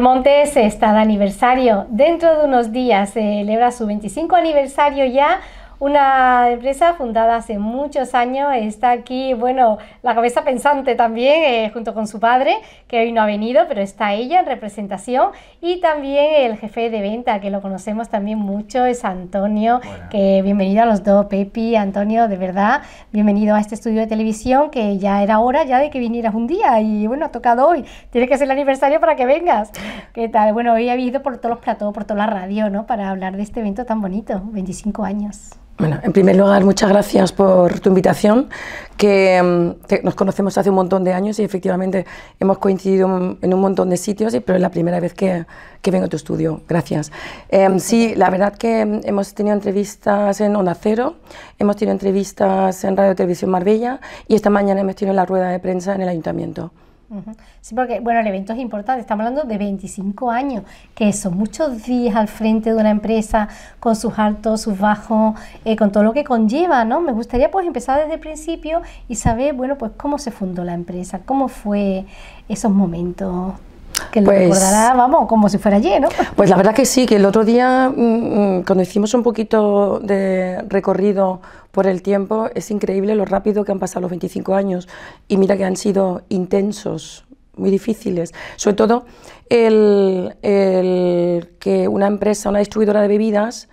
Montes está de aniversario. Dentro de unos días celebra su 25 aniversario ya una empresa fundada hace muchos años. Está aquí, bueno, la cabeza pensante también, eh, junto con su padre, que hoy no ha venido, pero está ella en representación. Y también el jefe de venta, que lo conocemos también mucho, es Antonio. Que bienvenido a los dos, Pepi, Antonio, de verdad. Bienvenido a este estudio de televisión, que ya era hora ya de que vinieras un día. Y bueno, ha tocado hoy. tiene que ser el aniversario para que vengas. ¿Qué tal? Bueno, hoy ha ido por todos los platos, por toda la radio, ¿no? Para hablar de este evento tan bonito, 25 años. Bueno, en primer lugar, muchas gracias por tu invitación, que mm, nos conocemos hace un montón de años y efectivamente hemos coincidido en un montón de sitios, pero es la primera vez que, que vengo a tu estudio. Gracias. Em, sí, la verdad que mm, hemos tenido entrevistas en Onda Cero, hemos tenido entrevistas en Radio Televisión Marbella y esta mañana hemos tenido la rueda de prensa en el ayuntamiento. Sí, porque, bueno, el evento es importante, estamos hablando de 25 años, que son muchos días al frente de una empresa, con sus altos, sus bajos, eh, con todo lo que conlleva, ¿no? Me gustaría pues empezar desde el principio y saber, bueno, pues cómo se fundó la empresa, cómo fue esos momentos que lo pues recordará, vamos, como si fuera ayer, ¿no? Pues la verdad que sí, que el otro día, mm, mm, cuando hicimos un poquito de recorrido por el tiempo. Es increíble lo rápido que han pasado los 25 años y mira que han sido intensos, muy difíciles. Sobre todo el, que una empresa, una distribuidora de bebidas,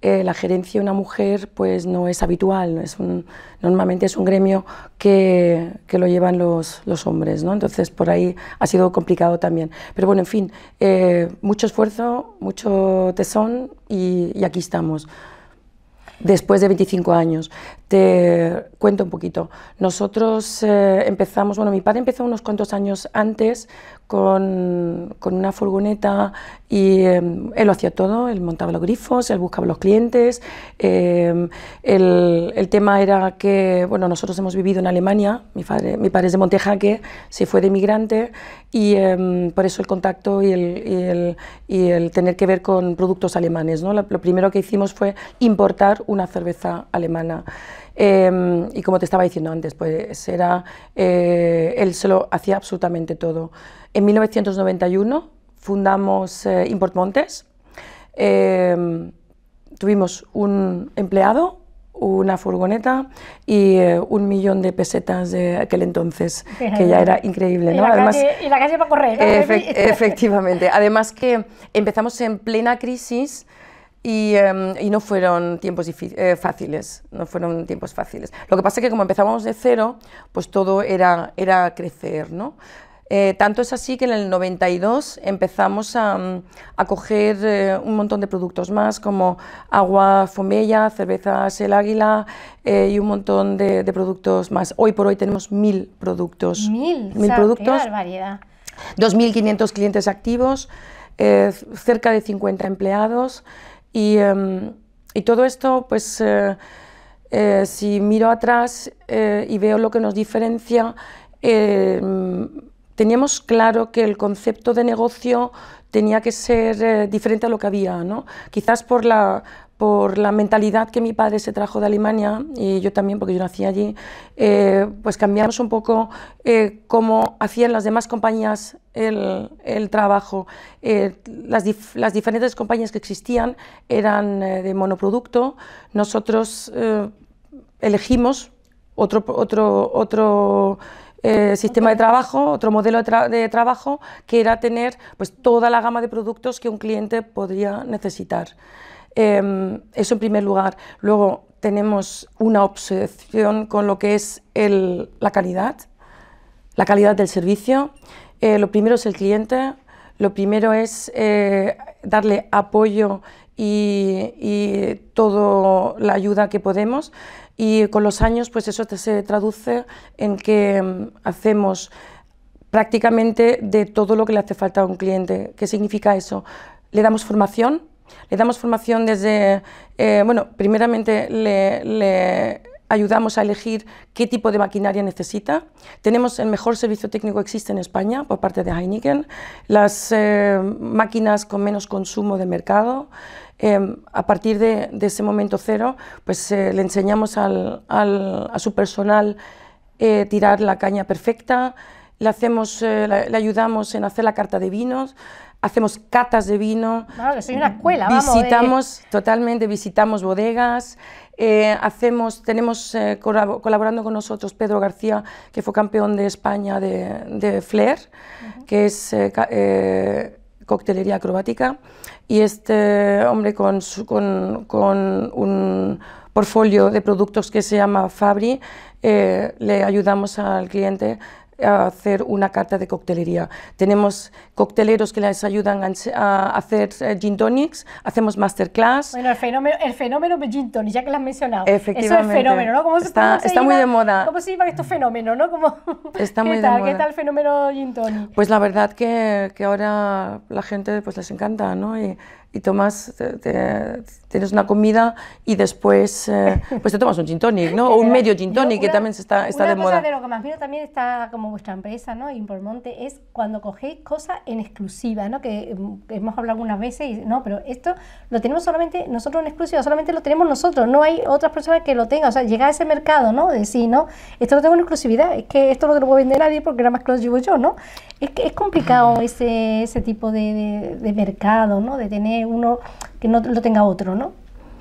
eh, la gerencia de una mujer pues no es habitual, normalmente es un gremio que, lo llevan los, hombres, ¿no? entonces por ahí ha sido complicado también. Pero bueno, en fin, eh, mucho esfuerzo, mucho tesón y aquí estamos después de 25 años. Te cuento un poquito. Nosotros eh, empezamos, bueno, mi padre empezó unos cuantos años antes con, una furgoneta y em, él lo hacía todo, él montaba los grifos, él buscaba los clientes. Em, el, tema era que, bueno, nosotros hemos vivido en Alemania, mi, padre, mi padre es de Montejaque, se fue de migrante y em, por eso el contacto y el, y el, tener que ver con productos alemanes. ¿no? lo primero que hicimos fue importar una cerveza alemana. Em, y como te estaba diciendo antes, pues era, eh, él se lo hacía absolutamente todo. En 1991 fundamos eh, Import Montes. Em, tuvimos un empleado, una furgoneta y eh, un millón de pesetas de aquel entonces, que ya era increíble. ¿no? Y, la Además, y la calle para correr. efectivamente. Además que empezamos en plena crisis Em, y, no fueron tiempos eh, fáciles, no fueron tiempos fáciles. Lo que pasa es que como empezábamos de cero, pues todo era, era crecer, ¿no? Eh, tanto es así que en el 92 empezamos a, a coger eh, un montón de productos más, como agua Fomella, cervezas El Águila y un montón de, productos más. Hoy por hoy tenemos mil productos. ¿Mil? Mil productos. 2.500 clientes activos, cerca de 50 empleados. Em, y, todo esto, pues eh, eh, si miro atrás eh, y veo lo que nos diferencia, em, teníamos claro que el concepto de negocio tenía que ser diferente a lo que había, ¿no? Quizás por la, por la mentalidad que mi padre se trajo de Alemania y yo también, porque yo nací allí, eh, pues cambiamos un poco eh, cómo hacían las demás compañías el, trabajo. Eh, las, diferentes compañías que existían eran de monoproducto. Nosotros elegimos otro, otro, otro sistema de trabajo, otro modelo de, de, trabajo, que era tener pues, toda la gama de productos que un cliente podría necesitar. Eh, eso en primer lugar. Luego tenemos una obsesión con lo que es la calidad, la calidad del servicio. Eh, lo primero es el cliente, lo primero es eh, darle apoyo y, y toda la ayuda que podemos. Y con los años, pues eso se traduce en que em, hacemos prácticamente de todo lo que le hace falta a un cliente. ¿Qué significa eso? Le damos formación, le damos formación desde, eh, bueno, primeramente le, ayudamos a elegir qué tipo de maquinaria necesita. Tenemos el mejor servicio técnico que existe en España por parte de Heineken, las eh, máquinas con menos consumo de mercado. Em, a partir de, ese momento cero, pues eh, le enseñamos al, a su personal tirar la caña perfecta, le, hacemos, eh, le, ayudamos en hacer la carta de vinos, hacemos catas de vino. que soy una escuela, Visitamos, totalmente, visitamos bodegas, eh, hacemos, tenemos eh, colaborando con nosotros Pedro García, que fue campeón de España de, Flair, que es coctelería acrobática, y este hombre con, con, con, un portfolio de productos que se llama Fabri, le ayudamos al cliente hacer una carta de coctelería. Tenemos cocteleros que les ayudan a, hacer eh, gin tonics, hacemos masterclass. Bueno, el fenómeno, el fenómeno de gin tonics, ya que lo has mencionado. Efectivamente. Eso es fenómeno, ¿no? está, muy de moda. ¿Cómo se llama estos fenómenos, no? cómo está muy tal, de moda. ¿Qué tal el fenómeno gin tonics Pues la verdad que, que ahora la gente pues les encanta, ¿no? Y, y tomas, tienes una comida y después eh, pues te tomas un gin tonic, ¿no? O un medio gin tonic, que también está, está de moda. Una lo que más miro también está como vuestra empresa, ¿no? Impormonte, es cuando cogéis cosas en exclusiva, ¿no? Mm, que, hemos hablado algunas veces no, pero esto lo tenemos solamente nosotros en exclusiva, solamente lo tenemos nosotros, no hay otras personas que lo tengan, o sea, llegar a ese mercado, ¿no? De decir, ¿no? Esto lo tengo en exclusividad, es que esto no te lo puedo vender nadie porque era más que yo, ¿no? Es que es complicado ese, ese tipo de mercado, ¿no? De tener uno, que no lo tenga otro, ¿no?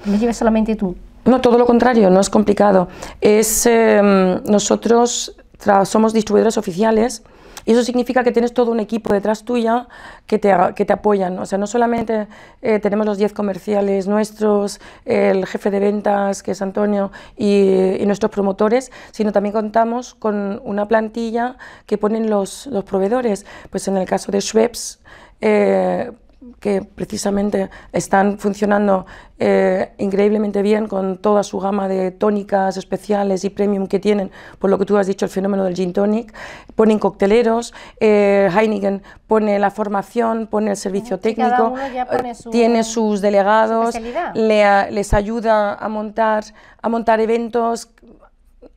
Que lo lleves solamente tú. No, todo lo contrario, no es complicado. Es, em, nosotros somos distribuidores oficiales y eso significa que tienes todo un equipo detrás tuya que te, que te apoyan. O sea, no solamente eh, tenemos los 10 comerciales nuestros, el jefe de ventas, que es Antonio, y, nuestros promotores, sino también contamos con una plantilla que ponen los, proveedores. Pues en el caso de Schweppes, eh, que precisamente están funcionando eh, increíblemente bien con toda su gama de tónicas especiales y premium que tienen, por lo que tú has dicho, el fenómeno del gin tonic. Ponen cocteleros, eh, Heineken pone la formación, pone el servicio técnico, tiene sus delegados, les ayuda a montar, a montar eventos,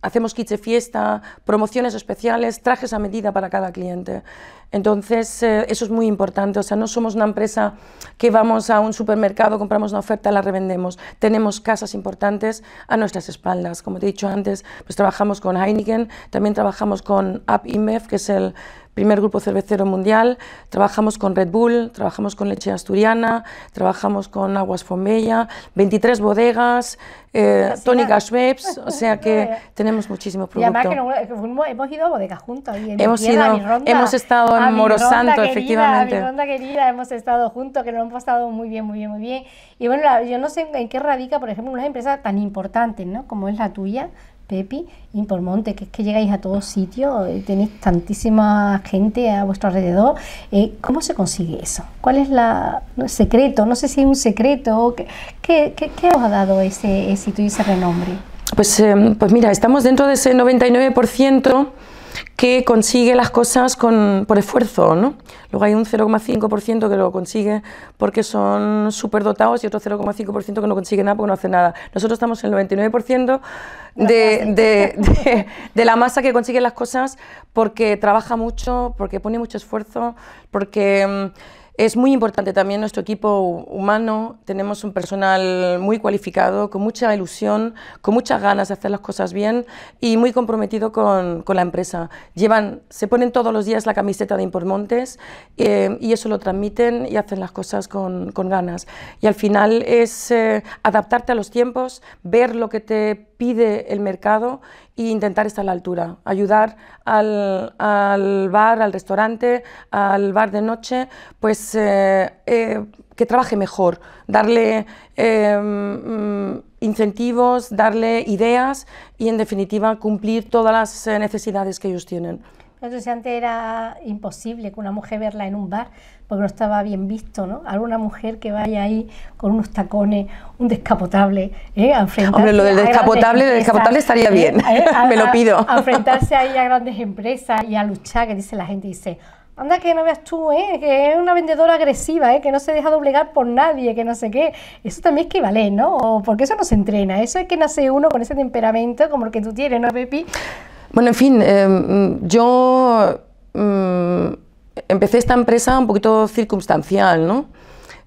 hacemos kits fiesta, promociones especiales, trajes a medida para cada cliente. Entonces, eh, eso es muy importante. O sea, no somos una empresa que vamos a un supermercado, compramos una oferta, la revendemos. Tenemos casas importantes a nuestras espaldas. Como te he dicho antes, pues trabajamos con Heineken, también trabajamos con App InBev, que es el primer grupo cervecero mundial. Trabajamos con Red Bull, trabajamos con Leche Asturiana, trabajamos con Aguas Fombella, 23 bodegas, eh, Tónica Schweppes, o sea que tenemos muchísimo producto. Y además que, hemos ido a bodegas juntos. hemos, hemos estado amoros ah, Morosanto, efectivamente. Ronda querida, hemos estado juntos, que lo hemos pasado muy bien, muy bien, muy bien. Y bueno, yo no sé en qué radica, por ejemplo, una empresa tan importante ¿no? Como es la tuya, Pepi, y Monte, que es que llegáis a todos sitios, eh, tenéis tantísima gente a vuestro alrededor. Eh, ¿Cómo se consigue eso? ¿Cuál es la, el secreto? No sé si es un secreto. ¿Qué, qué, qué, os ha dado ese éxito y ese renombre? Pues, em, pues mira, estamos dentro de ese 99% que consigue las cosas con, por esfuerzo, ¿no? Luego hay un 0,5% que lo consigue porque son superdotados y otro 0,5% que no consigue nada porque no hace nada. Nosotros estamos en el 99% de, de, de, la masa que consigue las cosas porque trabaja mucho, porque pone mucho esfuerzo, porque... Mm, es muy importante también nuestro equipo humano, tenemos un personal muy cualificado, con mucha ilusión, con muchas ganas de hacer las cosas bien y muy comprometido con, la empresa. Llevan, se ponen todos los días la camiseta de Impormontes eh, y eso lo transmiten y hacen las cosas con, ganas. Y al final es eh, adaptarte a los tiempos, ver lo que te pide el mercado e intentar estar a la altura, ayudar al, bar, al restaurante, al bar de noche, pues eh, eh, que trabaje mejor, darle em, mm, incentivos, darle ideas y en definitiva cumplir todas las eh, necesidades que ellos tienen. Entonces antes era imposible que una mujer verla en un bar porque no estaba bien visto, ¿no? Alguna mujer que vaya ahí con unos tacones, un descapotable, ¿eh? Hombre, lo del descapotable, el descapotable estaría ¿eh? bien, me lo pido. enfrentarse ahí a grandes empresas y a luchar, que dice la gente, dice, anda que no veas tú, ¿eh? que es una vendedora agresiva, ¿eh? que no se deja doblegar por nadie, que no sé qué. Eso también es que vale, ¿no? Porque eso no se entrena, eso es que nace uno con ese temperamento como el que tú tienes, ¿no, Pepi? Bueno, en fin, em, yo em, empecé esta empresa un poquito circunstancial, ¿no?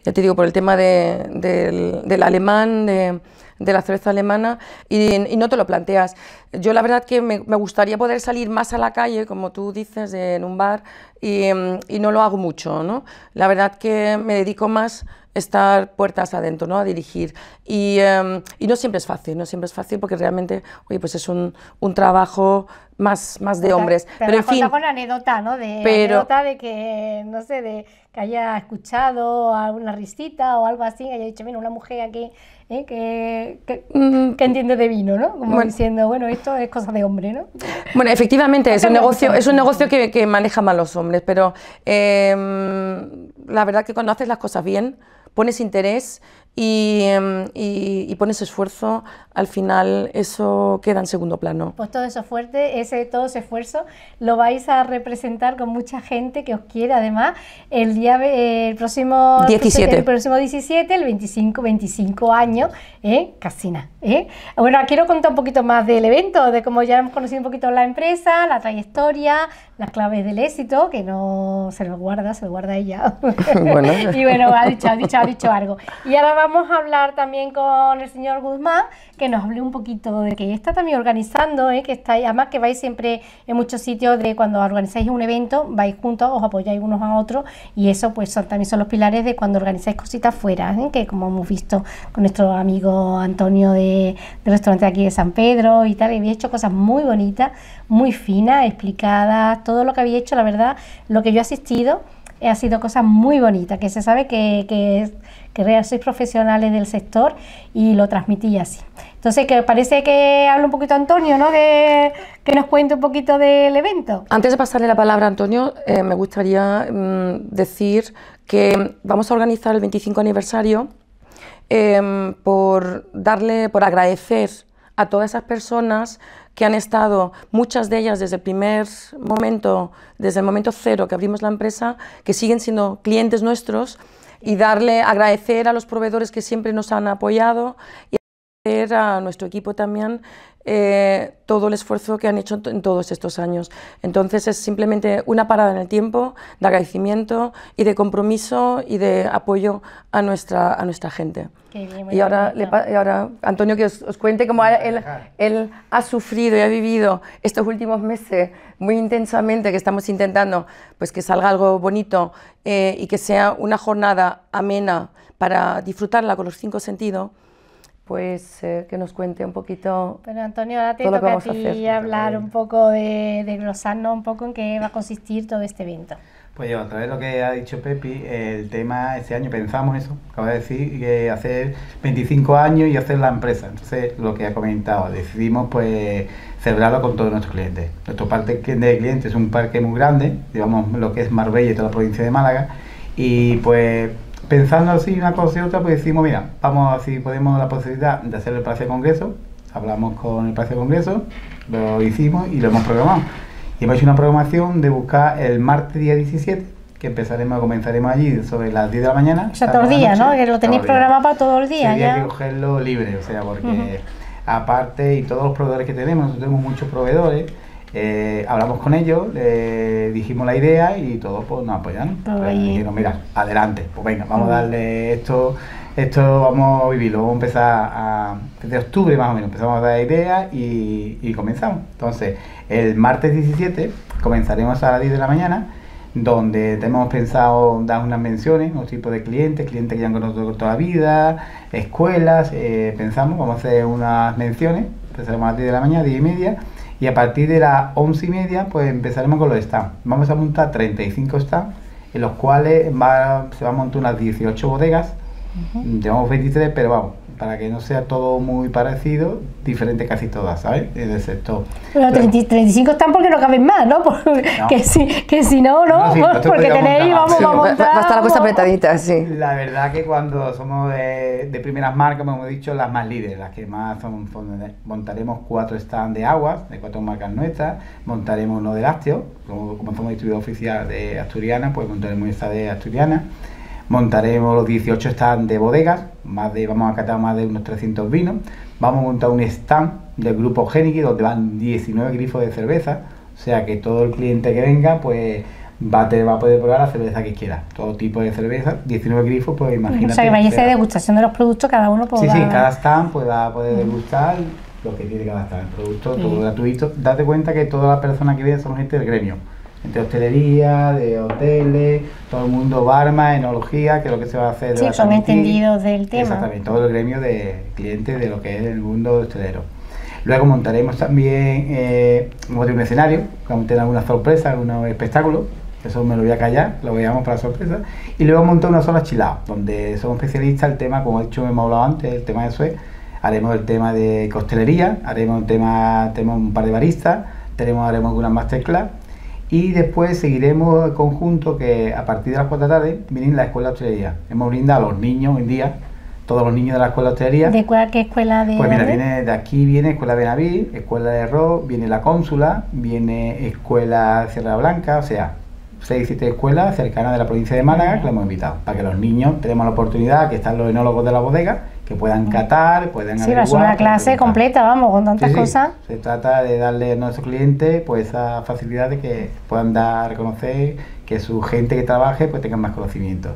Ya te digo, por el tema del, alemán, de, la cerveza alemana, y, no te lo planteas. Yo la verdad que me, gustaría poder salir más a la calle, como tú dices, en un bar, y, em, y no lo hago mucho, ¿no? La verdad que me dedico más estar puertas adentro, ¿no? a dirigir. Y, em, y, no siempre es fácil, no siempre es fácil porque realmente, oye, pues es un, trabajo más, más de hombres. Pero, en fin. con la anécdota, ¿no? De, anécdota de que, no sé, de que haya escuchado alguna risita o algo así, haya dicho, mira, una mujer aquí ¿eh? que, mm. que, entiende de vino, ¿no? Como diciendo, bueno, esto es cosa de hombre, ¿no? Bueno, efectivamente, es un negocio, es un negocio que, que manejan mal los hombres, pero em, la verdad que cuando haces las cosas bien, pones interés Em, y, y, ese pones esfuerzo, al final eso queda en segundo plano. Pues todo eso fuerte, ese, todo ese esfuerzo lo vais a representar con mucha gente que os quiere además el día eh, el próximo 17. El próximo 17, el 25, 25 años, ¿eh? Casina. ¿eh? Bueno, quiero contar un poquito más del evento, de cómo ya hemos conocido un poquito la empresa, la trayectoria, las claves del éxito, que no se lo guarda, se lo guarda ella. y bueno, ha dicho, ha dicho, ha dicho algo. Y ahora vamos a hablar también con el señor Guzmán, que nos hable un poquito de que está también organizando, eh, que está, además que vais siempre en muchos sitios de cuando organizáis un evento, vais juntos, os apoyáis unos a otros y eso pues son, también son los pilares de cuando organizáis cositas fuera, eh, que como hemos visto con nuestro amigo Antonio de, de restaurante aquí de San Pedro y tal, había hecho cosas muy bonitas, muy finas, explicadas, todo lo que había hecho, la verdad, lo que yo he asistido ha sido cosa muy bonita, que se sabe que, que, sois profesionales del sector y lo transmití así. Entonces, que parece que habla un poquito Antonio, ¿no? Que, que, nos cuente un poquito del evento. Antes de pasarle la palabra a Antonio, eh, me gustaría mm, decir que vamos a organizar el 25 aniversario em, por darle, por agradecer a todas esas personas que han estado, muchas de ellas desde el primer momento, desde el momento cero que abrimos la empresa, que siguen siendo clientes nuestros y darle, agradecer a los proveedores que siempre nos han apoyado a nuestro equipo también eh, todo el esfuerzo que han hecho en todos estos años. Entonces es simplemente una parada en el tiempo de agradecimiento y de compromiso y de apoyo a nuestra, a nuestra gente. y, ahora, ahora, Antonio, que os, cuente cómo él, él, ha sufrido y ha vivido estos últimos meses muy intensamente, que estamos intentando pues, que salga algo bonito eh, y que sea una jornada amena para disfrutarla con los cinco sentidos pues que nos cuente un poquito. Pero Antonio, ahora te toca a, ti hablar un poco de, de un poco en qué va a consistir todo este evento. Pues yo, a través de lo que ha dicho Pepi, el tema este año pensamos eso, acaba de decir, que hacer 25 años y hacer la empresa. Entonces, lo que ha comentado, decidimos pues celebrarlo con todos nuestros clientes. Nuestro parque de clientes es un parque muy grande, digamos lo que es Marbella y toda la provincia de Málaga, y pues Pensando así una cosa y otra, pues decimos, mira, vamos a si podemos la posibilidad de hacer el Palacio de Congreso. Hablamos con el Palacio de Congreso, lo hicimos y lo hemos programado. Y hemos hecho una programación de buscar el martes día 17, que empezaremos, comenzaremos allí sobre las 10 de la mañana. O sea, todo el día, ¿no? Que lo tenéis programado para todo el día. Sería que cogerlo libre, o sea, porque aparte y todos los proveedores que tenemos, nosotros tenemos muchos proveedores eh, hablamos con ellos, dijimos la idea y todos pues, nos apoyaron. Ah, y dijeron, mira, adelante, pues venga, vamos a darle esto, esto vamos a vivirlo, vamos a empezar a, desde octubre más o menos, empezamos a dar ideas y, comenzamos. Entonces, el martes 17 comenzaremos a las 10 de la mañana donde tenemos pensado dar unas menciones, un tipo de clientes, clientes que ya han conocido toda la vida, escuelas, eh, pensamos, vamos a hacer unas menciones, empezaremos a las 10 de la mañana, 10 y media, y a partir de las 11 y media, pues empezaremos con los stands. Vamos a montar 35 stands, en los cuales se van a montar unas 18 bodegas. llevamos 23, pero vamos, para que no sea todo muy parecido, diferente casi todas, ¿sabes? Excepto. Bueno, 35 están porque no caben más, ¿no? Que, si, que si no, no, porque tenéis, vamos, vamos, va, a estar la cosa apretadita, sí. La verdad que cuando somos de, primeras marcas, como hemos dicho, las más líderes, las que más son, montaremos cuatro stands de aguas, de cuatro marcas nuestras, montaremos uno de lácteos, como, como somos distribuidor oficial de Asturiana, pues montaremos esta de Asturiana montaremos los 18 stands de bodegas, más de, vamos a catar más de unos 300 vinos, vamos a montar un stand del grupo Geniki donde van 19 grifos de cerveza, o sea que todo el cliente que venga pues va a, va a poder probar la cerveza que quiera, todo tipo de cerveza, 19 grifos pues imagínate. O sea que vaya a degustación de los productos, cada uno puede... Sí, sí, cada stand pues va a poder degustar lo que tiene cada stand, el producto, todo gratuito. Date cuenta que todas las personas que vienen son gente del gremio de hostelería, de hoteles, todo el mundo barma, enología, que es lo que se va a hacer. Sí, con entendidos del tema. Exactamente, todo el gremio de clientes de lo que es el mundo hostelero. Luego montaremos también eh, un escenario, vamos a tener alguna sorpresa, algunos espectáculos, eso me lo voy a callar, lo voy a llamar para sorpresa. Y luego montar una sola chilada, donde somos especialistas el tema, como he hecho, hemos hablado antes, el tema de Suez, haremos el tema de costelería, haremos un tema, tenemos un par de baristas, tenemos, haremos algunas masterclass y después seguiremos el conjunto que a partir de las 4 de la tarde viene la escuela de hostelería. Hemos brindado a los niños hoy en día, todos los niños de la escuela de hostelería. ¿De cuál, qué escuela de Pues mira, viene, de aquí viene Escuela Benaví, Escuela de Ross, viene la Cónsula, viene Escuela Sierra Blanca, o sea, 6, 7 escuelas cercanas de la provincia de Málaga que lo hemos invitado, para que los niños tenemos la oportunidad, que están los enólogos de la bodega, que puedan mm. catar, puedan sí, averiguar. Sí, una clase completa, vamos, con tantas cosas. Se trata de darle a nuestros clientes pues esa facilidad de que puedan dar a conocer, que su gente que trabaje pues tenga más conocimiento.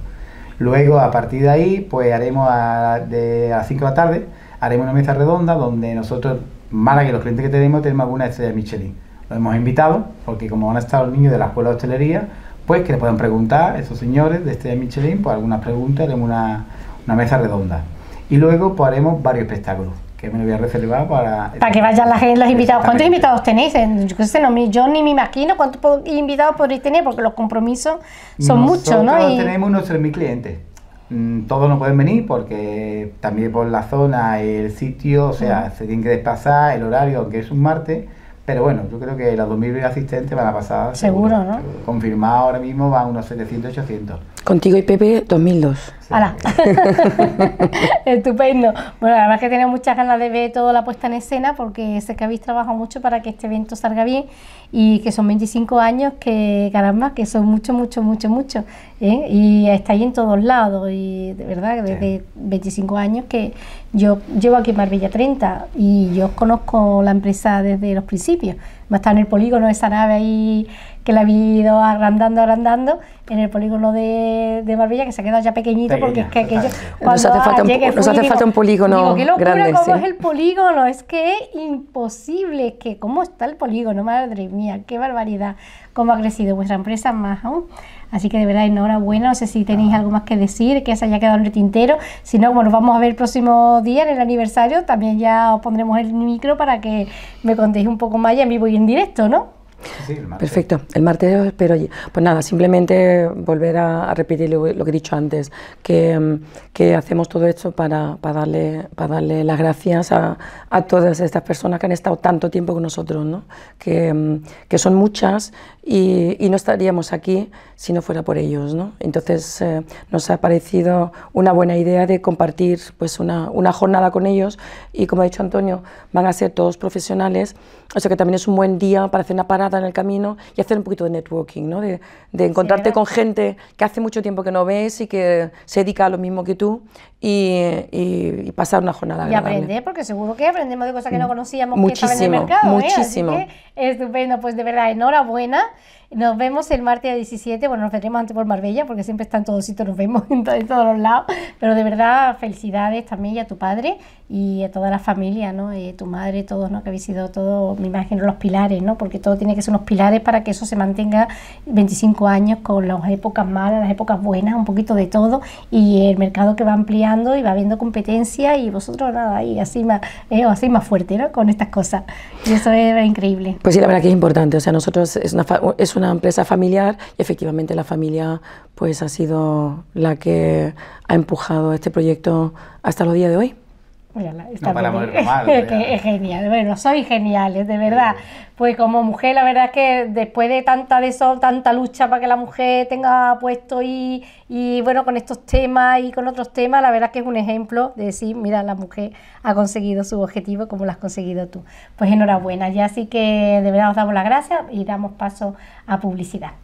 Luego, a partir de ahí, pues haremos a, las 5 de la tarde, haremos una mesa redonda donde nosotros, Málaga y los clientes que tenemos, tenemos alguna estrella Michelin los hemos invitado, porque como van a estar los niños de la escuela de hostelería, pues que le puedan preguntar esos señores de este Michelin, por algunas preguntas, haremos una, mesa redonda. Y luego pues, haremos varios espectáculos que me lo voy a reservar para... Para que vayan gente, los invitados. ¿Cuántos invitados tenéis? Yo, yo ni me imagino cuántos invitados podréis tener, porque los compromisos son muchos, ¿no? tenemos unos 3.000 clientes. Mm, todos no pueden venir porque también por la zona, el sitio, o sea, se tienen que despasar el horario, aunque es un martes, pero bueno, yo creo que las 2.000 asistentes van a pasar. Seguro, ¿no? Confirmado ahora mismo van unos 700, 800. Contigo y Pepe 2002. ¡Hala! Estupendo. Bueno, la que tenemos muchas ganas de ver toda la puesta en escena porque sé que habéis trabajado mucho para que este evento salga bien y que son 25 años que, caramba, que son mucho, mucho, mucho, mucho. ¿eh? Y estáis en todos lados y de verdad, desde 25 años que yo llevo aquí en Marbella 30 y yo conozco la empresa desde los principios está en el polígono esa nave ahí que la ha ido agrandando, agrandando, en el polígono de, de Marbella, que se ha quedado ya pequeñito porque es que aquello... Nos hace, falta un, polígono locura es el polígono, es que es imposible, que cómo está el polígono, madre mía, qué barbaridad cómo ha crecido vuestra empresa, más aún. Así que de verdad, enhorabuena. No sé si tenéis ah. algo más que decir, que se haya quedado en el tintero. Si no, bueno, vamos a ver el próximo día, en el aniversario. También ya os pondremos el micro para que me contéis un poco más ya en vivo y en directo, ¿no? Perfecto, el martes espero. Pues nada, simplemente volver a, repetir lo, que he dicho antes, que, mm, hacemos todo esto para, darle, para darle las gracias a, todas estas personas que han estado tanto tiempo con nosotros, mm, que, son muchas y, no estaríamos aquí si no fuera por ellos. Entonces eh, nos ha parecido una buena idea de compartir pues, una, una jornada con ellos y como ha dicho Antonio, van a ser todos profesionales, o sea que también es un buen día para hacer una parada en el camino y hacer un poquito de networking, ¿no? de, encontrarte con gente que hace mucho tiempo que no ves y que se dedica a lo mismo que tú y, pasar una jornada. Y aprender, porque seguro que aprendemos de cosas que no conocíamos muchísimo, ¿eh? Muchísimo. estupendo, pues de verdad, enhorabuena. Nos vemos el martes a 17, bueno, nos veremos antes por Marbella, porque siempre están todos nos vemos en, todos los lados, pero de verdad felicidades también a tu padre y a toda la familia, ¿no? Eh, tu madre, todos, ¿no? Que habéis sido todos, me imagino, los pilares, ¿no? Porque todo tiene que ser unos pilares para que eso se mantenga 25 años con las épocas malas, las épocas buenas, un poquito de todo y el mercado que va ampliando y va habiendo competencia y vosotros nada, y así más, eh, así más fuerte, ¿no? Con estas cosas. Y eso es increíble. Pues sí, la verdad que es importante, o sea, nosotros es es una una empresa familiar y efectivamente la familia pues ha sido la que ha empujado este proyecto hasta los días de hoy es genial, bueno, soy geniales, de verdad. Pues como mujer, la verdad es que después de tanta de eso, tanta lucha para que la mujer tenga puesto y, y bueno, con estos temas y con otros temas, la verdad es que es un ejemplo de decir, mira, la mujer ha conseguido su objetivo como lo has conseguido tú. Pues enhorabuena, ya así que de verdad os damos las gracias y damos paso a publicidad.